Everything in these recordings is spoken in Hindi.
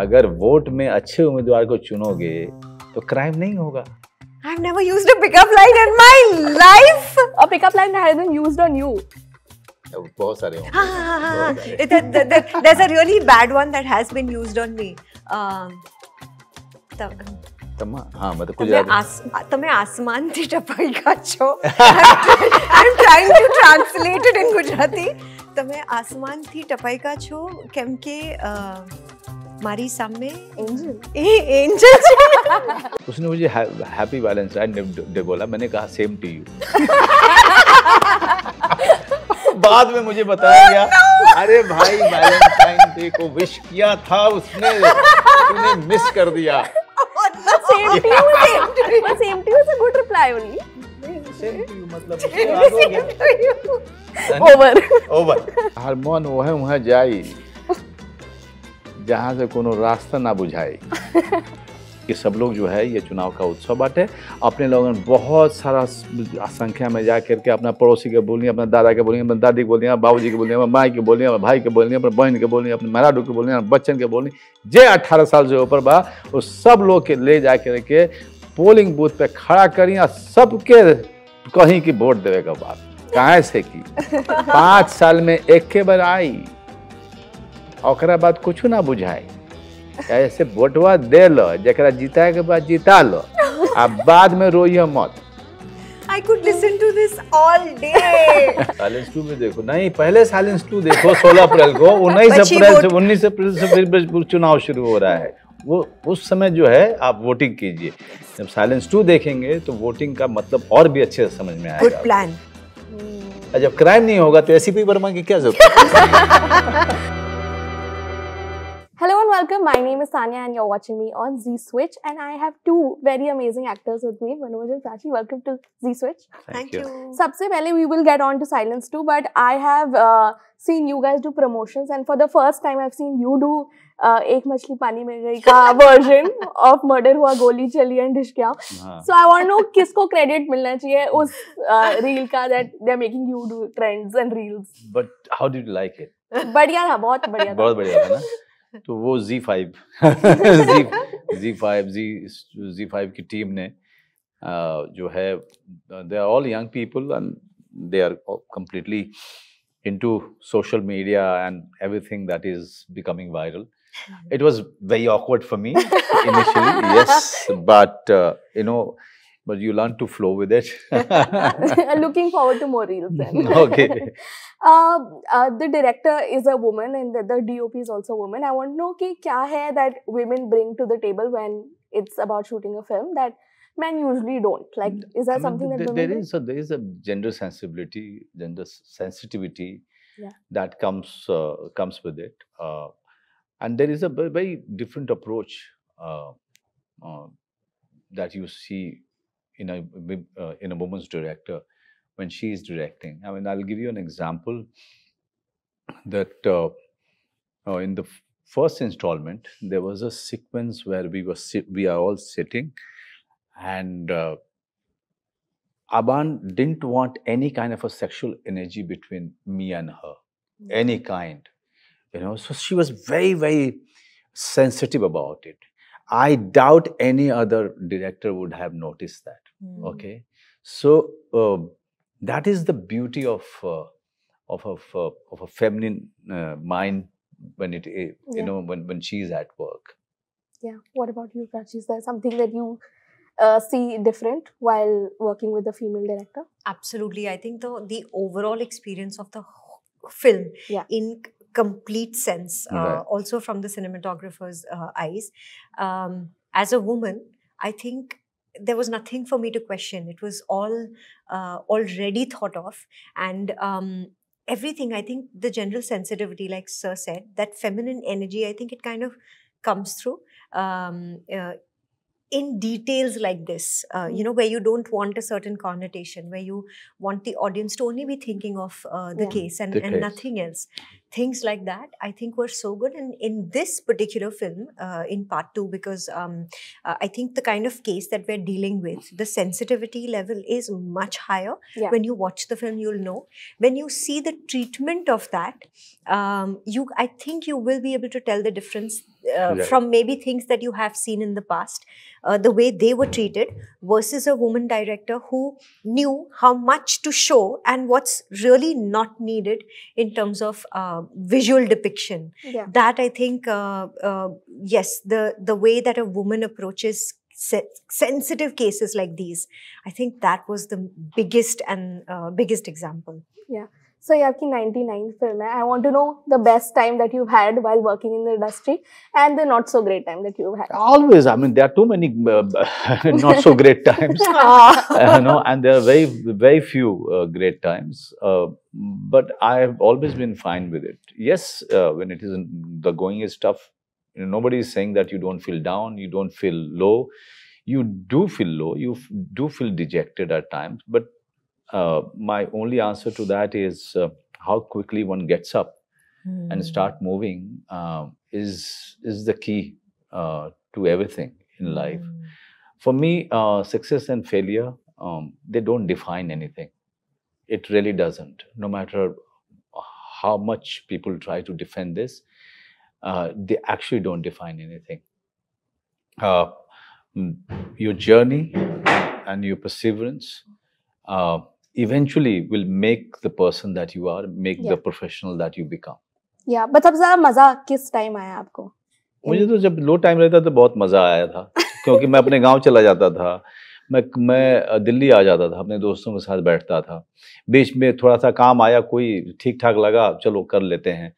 अगर वोट में अच्छे उम्मीदवार को चुनोगे तो क्राइम नहीं होगा I've never used a pickup line in my life. A pickup line that hasn't used on you. बहुत सारे हैं. हाँ हाँ होंगे there's a really bad one that has been used on me तब. तम्मा हाँ मतलब कुछ आस, मैं आसमान थी टपाई का चो. I'm trying to translate it in Gujarati. तब मैं आसमान थी टपाई का छो केम के हमारी सामने एंजल एंजल उसने मुझे हैप्पी वैलेंटाइन डे बोला मैंने कहा सेम टू यू बाद में मुझे बताया गया oh, अरे भाई वैलेंटाइन डे को विश किया था उसने तूने मिस कर दिया same to you same to you is a good you मतलब ओवर ओवर हारमोन वह वहाँ जाई जहाँ से कोनो रास्ता ना बुझाए कि सब लोग जो है ये चुनाव का उत्सव बाटे अपने लोग बहुत सारा संख्या में जा करके अपना पड़ोसी के बोलिए अपना दादा के बोलिए अपने दादी के बोलिए अपने बाबूजी के बोलिए अपने माई के बोलिए अपने भाई के बोलिए अपने बहन के बोलिए अपने महाराडू के बोलिए अपने बच्चन के बोलिए जे अट्ठारह साल से ऊपर बा वो सब लोग के ले जा करके पोलिंग बूथ पे खड़ा करी और सबके कहीं की वोट देवे का बात कहाँ से की पाँच साल में एक के बार आई ओकरा बाद कुछ ना बुझाए ऐसे वोटवा दे लो जरा जिताए के बाद जिता लो आ बाद में रोइए मत I could listen to this all day. Silence two में देखो नहीं पहले साइलेंस टू देखो 16 अप्रैल को 19 अप्रैल से 19 अप्रैल से फिर चुनाव शुरू हो रहा है वो उस समय जो है आप वोटिंग कीजिए जब साइलेंस टू देखेंगे तो वोटिंग का मतलब और भी अच्छे से समझ में आएगा गुड प्लान जब क्राइम नहीं होगा तो एसीपी वर्मा की क्या जरूरत Hello and welcome. My name is Sanya and you're watching me on Z Switch and I have two very amazing actors with me, Manoj and Prachi. Welcome to Z Switch. Thank, Thank you. you. सबसे पहले we will get on to Silence too, but I have uh, seen you guys do promotions and for the first time I've seen you do uh, एक मछली पानी में गई का वर्जन ऑफ मर्डर हुआ गोली चली एंड डिश क्या सो आई वांट नो किसको क्रेडिट मिलना चाहिए उस रील का that they are making you do trends and reels but how did you like it बढ़िया था बहुत बढ़िया बहुत बढ़िया था ना तो वो Zee five Zee Zee five Zee Zee five की टीम ने जो है they are all young people and they are completely into social media and everything that is becoming viral it was very awkward for me initially yes but you know but you learn to flow with it. Looking forward to more reels then. okay. Uh, uh, the director is a woman and the, the, DOP is also a woman. I want to know ki kya hai that women bring to the table when it's about shooting a film that men usually don't. Like, mm, is that something that there is a, there is a gender sensibility, gender sensitivity yeah. that comes uh, comes with it, uh, and there is a very different approach uh, uh, that you see in a uh, in a woman's director when she is directing. I mean, I'll give you an example that uh, uh, in the first installment there was a sequence where we were we are all sitting and. Uh, Aban didn't want any kind of a sexual energy between me and her, any mm-hmm. kind, you know. So she was very, very sensitive about it. I doubt any other director would have noticed that. Mm. Okay, so uh, that is the beauty of uh, of, of, uh, of a feminine uh, mind when it eh, you yeah. know when when she's at work. Yeah. What about you, Prachi? Is there something that you uh, see different while working with a female director? Absolutely. I think the the overall experience of the film yeah. in complete sense, uh, right. also from the cinematographer's uh, eyes. Um, as a woman, I think there was nothing for me to question. It was all uh, already thought of, and um, everything. I think the general sensitivity, like Sir said, that feminine energy. I think it kind of comes through. Um, uh, in details like this, uh, you hmm. know, where you don't want a certain connotation, where you want the audience to only be thinking of uh, the yeah. case and, the and case. nothing else. Things like that, I think, were so good. And in this particular film, uh, in part two, because um, uh, I think the kind of case that we're dealing with, the sensitivity level is much higher. Yeah. When you watch the film, you'll know. When you see the treatment of that, um, you, I think you will be able to tell the difference uh, from maybe things that you have seen in the past, uh, the way they were treated versus a woman director who knew how much to show and what's really not needed in terms of uh, visual depiction. Yeah. That I think, uh, uh, yes, the, the way that a woman approaches sensitive cases like these, I think that was the biggest and biggest example. Yeah. So you have film. I want to know the best time that you've had while working in the industry and the not so great time that you've had. Always. I mean, there are too many uh, not so great times. Ah. Uh, you know, and there are very, very few uh, great times. but I have always been fine with it. Yes, when it isn't, the going is tough. nobody is saying that you don't feel down, you don't feel low. You do feel low, you do feel dejected at times. But uh, my only answer to that is uh, how quickly one gets up mm. and hmm. start moving uh, is is the key uh, to everything in life. Mm. For me, uh, success and failure um, they don't define anything. It really doesn't. No matter how much people try to defend this, they actually don't define anything. Mm, your journey and your perseverance eventually will make the person that you are, make yeah. the professional that you become. Yeah but सबसे ज्यादा मजा किस टाइम आया आपको मुझे तो जब लो टाइम रहता तो बहुत मजा आया था क्योंकि मैं अपने गांव चला जाता था मैं मैं दिल्ली आ जाता था अपने दोस्तों के साथ बैठता था बीच में थोड़ा सा काम आया कोई ठीक ठाक लगा चलो कर लेते हैं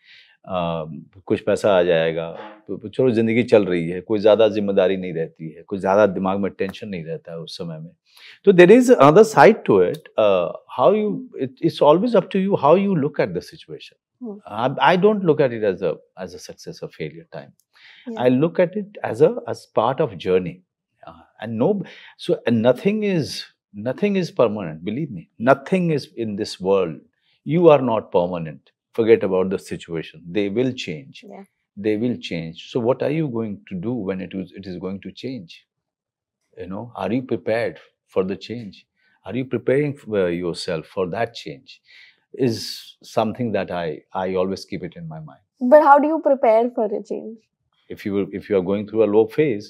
कुछ पैसा आ जाएगा तो, तो चलो ज़िंदगी चल रही है कोई ज़्यादा जिम्मेदारी नहीं रहती है कोई ज़्यादा दिमाग में टेंशन नहीं रहता है उस समय में तो there is another side to it how you it it's always up to you how you look at the situation I don't look at it as a as a success of failure time I look at it as a as part of journey and no so nothing is nothing is permanent believe me nothing is in this world you are not permanent forget about the situation. They will change. Yeah. They will change. So what are you going to do when it is it is going to change? You know, are you prepared for the change? Are you preparing uh, yourself for that change? Is something that I I always keep it in my mind. But how do you prepare for a change? If you if you are going through a low phase,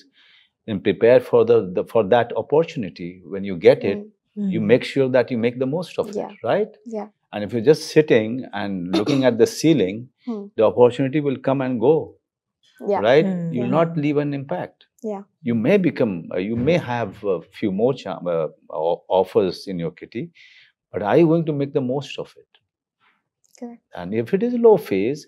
then prepare for the, the for that opportunity when you get it. Mm. You mm-hmm. make sure that you make the most of yeah. it, right? Yeah. And if you're just sitting and looking at the ceiling, hmm. the opportunity will come and go. Yeah. Right? Mm, You'll yeah. not leave an impact. Yeah. You may become, uh, you may have a few more uh, offers in your kitty, but are you going to make the most of it? Correct. And if it is a low phase,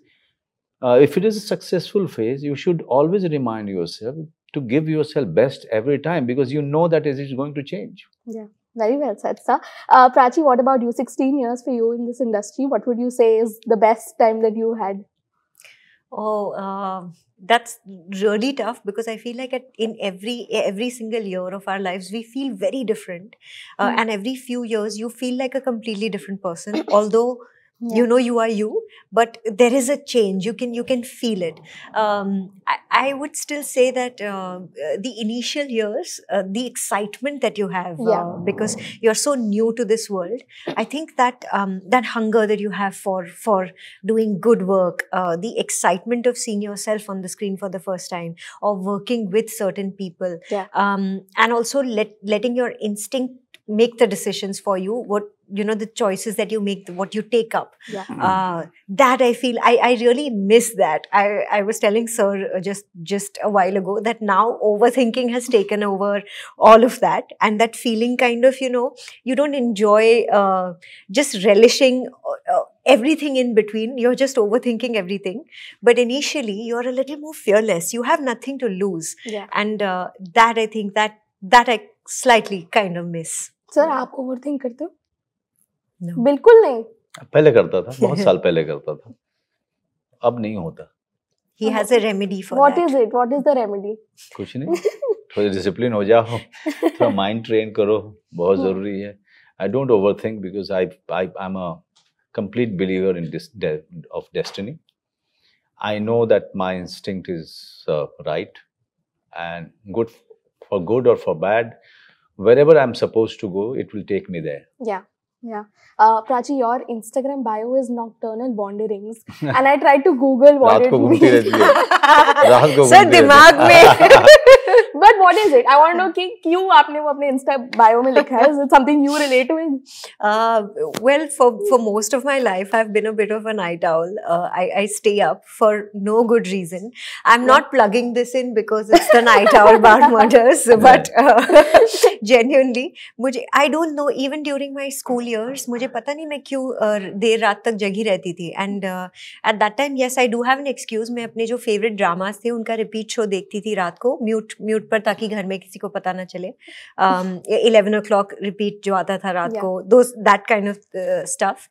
uh, if it is a successful phase, you should always remind yourself to give yourself best every time because you know that it is going to change. Yeah. Very well said, sir. Uh, Prachi, what about you? 16 years for you in this industry. What would you say is the best time that you had? Oh, uh, that's really tough because I feel like at, in every every single year of our lives, we feel very different. Uh, mm. And every few years, you feel like a completely different person. although yeah. You know you are you, but there is a change. You can you can feel it. Um, I, I, would still say that uh, uh the initial years, uh, the excitement that you have uh, yeah. uh, because you're so new to this world. I think that um, that hunger that you have for for doing good work, uh, the excitement of seeing yourself on the screen for the first time, or working with certain people, yeah. um, and also let, letting your instinct make the decisions for you what you know the choices that you make what you take up yeah. Hmm. uh, that i feel I, I really miss that I, I was telling sir uh, just just a while ago that now overthinking has taken over all of that and that feeling kind of you know you don't enjoy uh, just relishing uh, uh everything in between you're just overthinking everything but initially you're a little more fearless you have nothing to lose yeah. and uh, that i think that that i slightly kind of miss sir hmm. आप ओवर थिंक करते हो बिल्कुल नहीं पहले करता था बहुत साल पहले करता था अब नहीं होता ही has a remedy for what is it what is the remedy कुछ नहीं थोड़ी डिसिप्लिन हो जाओ थोड़ा माइंड ट्रेन करो बहुत हाँ। जरूरी है I don't over think because I I am a complete believer in this of destiny I know that my instinct is right and good for good और for bad wherever I'm supposed to go, it will take me there. Yeah. Yeah. Uh, Prachi, your Instagram bio is Nocturnal Wanderings. and I tried to Google what it means. Sir, दिमाग में. But what is it? I want to know Why? क्यों आपने वो अपने Insta bio में लिखा है? Is it something you relate to. Uh, well, for, for most of my life, I've been a bit of a night owl. Uh, I, I stay up for no good reason. I'm yeah. not plugging this in because it's the night owl bar murders, but uh, genuinely मुझे I don't know even during my school years मुझे पता नहीं मैं क्यों uh, देर रात तक जगी रहती थी and at that time yes I do have an excuse मैं अपने जो फेवरेट ड्रामाज थे उनका रिपीट शो देखती थी रात को म्यूट म्यूट पर ताकि घर में किसी को पता ना चले इलेवन ओ क्लॉक रिपीट जो आता था रात yeah. को दो that kind of stuff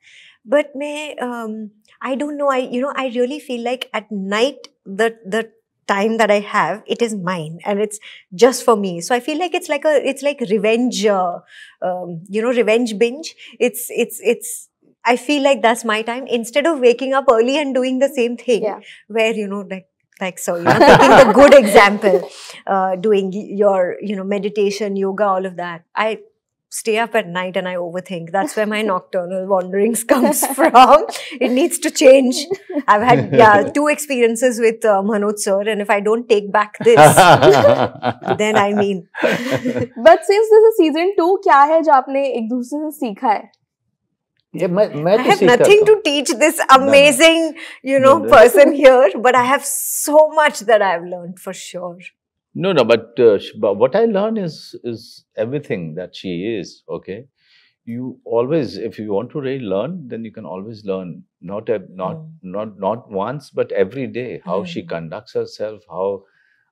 but मैं I don't know I you know I really feel like at night the time that I have, it is mine and it's just for me. So I feel like it's like a, it's like revenge, uh, um, you know, revenge binge. It's, it's, it's, I feel like that's my time instead of waking up early and doing the same thing yeah. where, you know, like, like so, you know, taking the good example, uh, doing your, you know, meditation, yoga, all of that. I stay up at night and I overthink. That's where my nocturnal wanderings comes from. It needs to change. I've had yeah two experiences with uh, Manoj sir, and if I don't take back this, then I mean. but since this is season two, क्या है जो आपने एक दूसरे से सीखा है? have nothing to teach this amazing, no, no. you know, no, person here, but I have so much that I've learned for sure. No, no, but, uh, but what I learn is is everything that she is. Okay, you always, if you want to really learn, then you can always learn. Not a, not mm. not not once, but every day. How mm. she conducts herself, how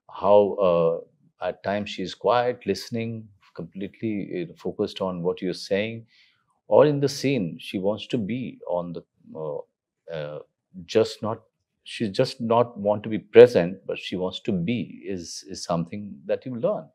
how uh, at times she's quiet, listening, completely focused on what you're saying, or in the scene she wants to be on the uh, uh just not she just not want to be present but she wants to be is is something that you learn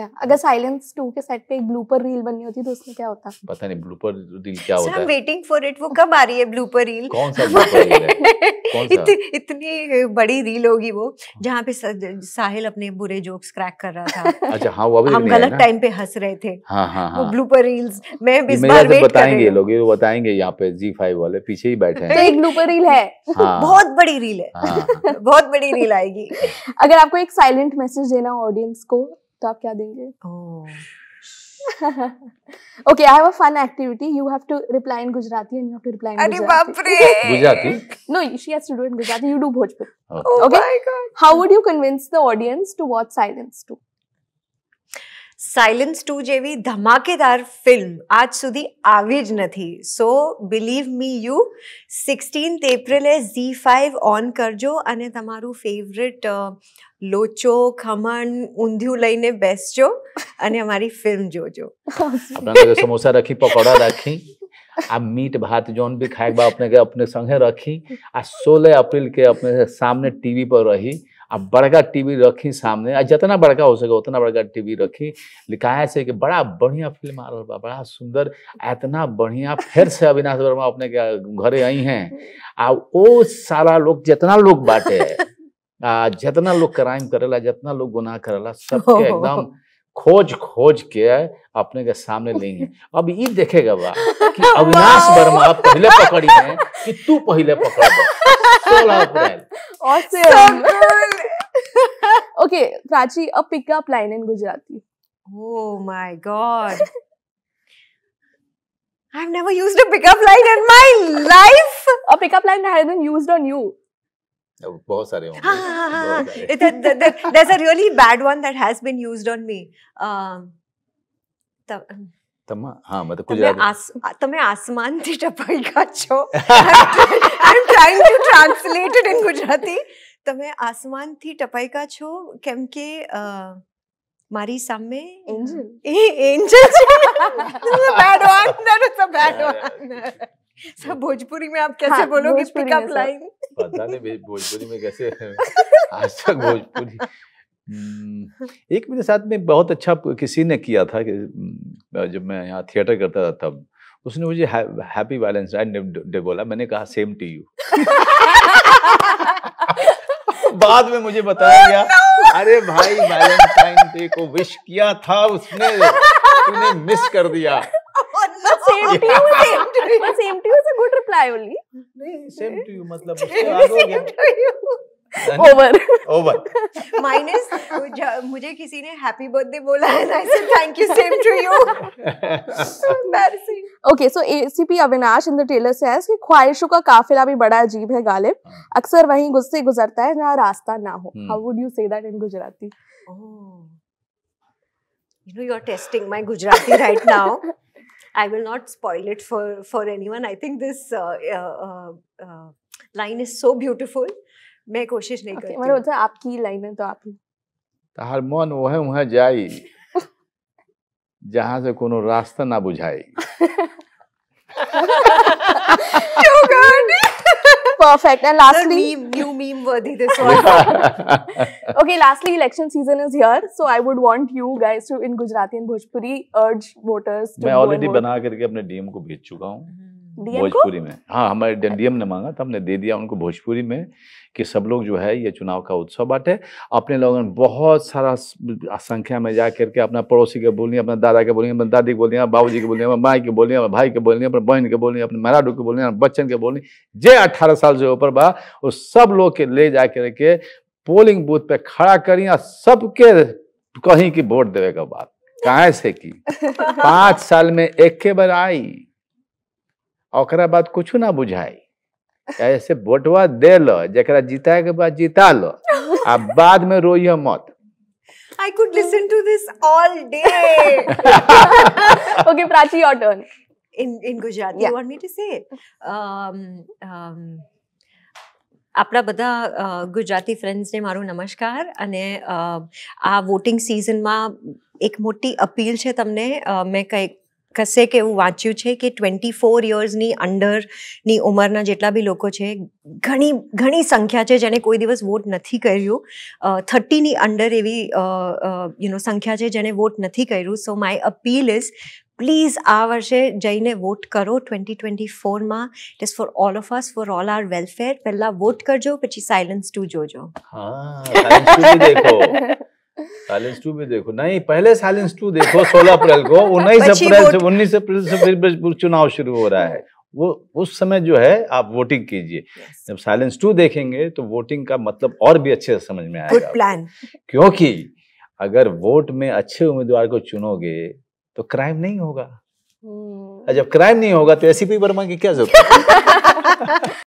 yeah agar silence 2 ke set pe a blooper reel bani hoti to usme kya hota pata i'm waiting for it wo kab aa blooper reel kaun इत, इतनी बड़ी रील होगी वो हाँ। जहाँ पे साहिल अपने बुरे जोक्स क्रैक कर रहा था अच्छा हाँ वो अभी हम गलत टाइम पे हंस रहे थे ब्लूपर हाँ, रील्स हाँ, मैं इस बार वेट बताएंगे लोग ये तो बताएंगे यहाँ पे जी फाइव वाले पीछे ही बैठे हैं एक ब्लूपर रील है बहुत बड़ी रील है बहुत बड़ी रील आएगी अगर आपको एक साइलेंट मैसेज देना ऑडियंस को तो आप क्या देंगे okay, I have a fun activity. You have to reply in Gujarati and you have to reply in Are Gujarati. Gujarati? no, she has to do it in Gujarati. You do Bhojpuri. Okay. Oh okay? my god. How would you convince the audience to watch Silence too? Silence two જેવી ધમાકેદાર ફિલ્મ આજ સુધી આવી જ નથી so believe me you sixteenth એપ્રિલે ઝી ફાઇવ ઓન કરજો અને તમારું ફેવરેટ લોચો ખમણ ઊંધિયું લઈને બેસજો અને અમારી ફિલ્મ જોજો સમોસા રાખી પકોડા રાખી આ मीट भात जोन भी खाएगा अपने के अपने સંગે रखी આ 16 એપ્રિલ કે अपने સામને ટીવી પર રહી आ बड़का टीवी रखी सामने आ जितना बड़का हो सके उतना बड़का टीवी रखी लिखाया से कि बड़ा बढ़िया फिल्म आ रहा बा बड़ा सुंदर इतना बढ़िया फिर से अविनाश वर्मा अपने घरे आई हैं आ वो सारा लोग जितना लोग बाटे आ जितना लोग क्राइम करेला जितना लोग गुनाह करेला सबके एकदम खोज खोज के अपने के सामने ली है अब ये देखेगा बा कि अविनाश वर्मा पहले पकड़ी है कि तू पहले पकड़ Awesome. So cool. okay, Prachi, a pickup line in Gujarati. Oh my god. I've never used a pickup line in my life. A pickup line that has been used on you. Oh, there's a really bad one that has been used on me um, the, um, તમે હા મત ગુજરાત તમે આસમાન થી ટપાઈ કા છો I am trying to translate in Gujarati તમે આસમાન થી ટપાઈ કા છો કેમ કે અ મારી સામે એન્જલ એ એન્જલ બેડ વન નેટુ બેડ વન સબ બોજપુરી મે આપ કેસે બોલોગી સ્પીક અપ લાઈન पता नहीं भोजपुरी में कैसे आज तक भोजपुरी हम्म, एक मेरे साथ में बहुत अच्छा किसी ने किया था कि हम्म, जब मैं यहाँ थिएटर करता था तब उसने मुझे हैप्पी बैलेंस डे बोला मैंने कहा सेम टू यू बाद में मुझे बताया गया oh, अरे भाई वैलेंटाइन डे को विश किया था उसने तूने मिस कर दिया same to you is a good reply only नहीं सेम टू यू मतलब ओवर ओवर माइनस मुझे किसी ने हैप्पी बर्थडे बोला है I said thank you same to you okay so ACP Avinash in the trailer says कि ख्वाहिशों का काफिला भी बड़ा अजीब है गालिब हाँ। अक्सर वहीं गुस्से गुजरता है जहां रास्ता ना हो how would you say that in Gujarati you know you are testing my Gujarati right now i will not spoil it for for anyone i think this uh, uh, uh, uh line is so beautiful मैं कोशिश नहीं okay, करती मतलब आपकी लाइन है तो आप तहार मन वह वहाँ जाई जहाँ से कोनो रास्ता ना बुझाई क्यों गाड़ी perfect. And lastly, meme, new meme worthy this one. okay, lastly, election season is here, so I would want you guys to in Gujarati and Bhojpuri urge voters. मैं already बना करके अपने DM को भेज चुका हूँ. भोजपुरी में हाँ हमारे डीएम ने मांगा था हमने दे दिया उनको भोजपुरी में कि सब लोग जो है ये चुनाव का उत्सव बांटे अपने लोगों ने बहुत सारा संख्या में जा करके अपना पड़ोसी के बोलिए अपने दादा के बोलिए अपने दादी के बोलिए बाबू जी के बोलिए अपने माई के बोलिए अपने भाई के बोलिए अपने बहन के बोलिए अपने मैराडू के बोलिए अपने बच्चन के बोलिए जे अट्ठारह साल से ऊपर बा वो सब लोग के ले जा करके पोलिंग बूथ पे खड़ा करिए सबके कहीं की वोट देवे के बाद कहा से की पाँच साल में एक के बार आई ओकरा बाद कुछ ना बुझाई ऐसे बटवा दे लो जरा जीता के बाद जीता लो आ बाद में रोइयो मत I could listen to this all day okay Prachi your turn in in Gujarat you want me to say આપણા બધા ગુજરાતી ફ્રેન્ડ્સને મારું નમસ્કાર અને આ વોટિંગ સિઝનમાં એક મોટી અપીલ છે તમને મેં કંઈક કે એવું વાંચ્યું છે કે ટ્વેન્ટી ફોર યર્સની અંડરની ઉંમરના જેટલા બી લોકો છે ઘણી ઘણી સંખ્યા છે જેને કોઈ દિવસ વોટ નથી કર્યું થર્ટીની અંડર એવી યુનો સંખ્યા છે જેને વોટ નથી કર્યું so my appeal is please આ વર્ષે જઈને વોટ કરો ટ્વેન્ટી ટ્વેન્ટી ફોરમાં it is for all of us for all are welfare પહેલાં વોટ કરજો પછી સાયલન્સ ટુ જોજો હા साइलेंस टू भी देखो नहीं पहले साइलेंस टू देखो सोलह अप्रैल को उन्नीस अप्रैल से उन्नीस अप्रैल से फिर चुनाव शुरू हो रहा है वो उस समय जो है आप वोटिंग कीजिए yes. जब साइलेंस टू देखेंगे तो वोटिंग का मतलब और भी अच्छे से समझ में आएगा प्लान क्योंकि अगर वोट में अच्छे उम्मीदवार को चुनोगे तो क्राइम नहीं होगा hmm. जब क्राइम नहीं होगा तो एसीपी वर्मा की क्या जरूरत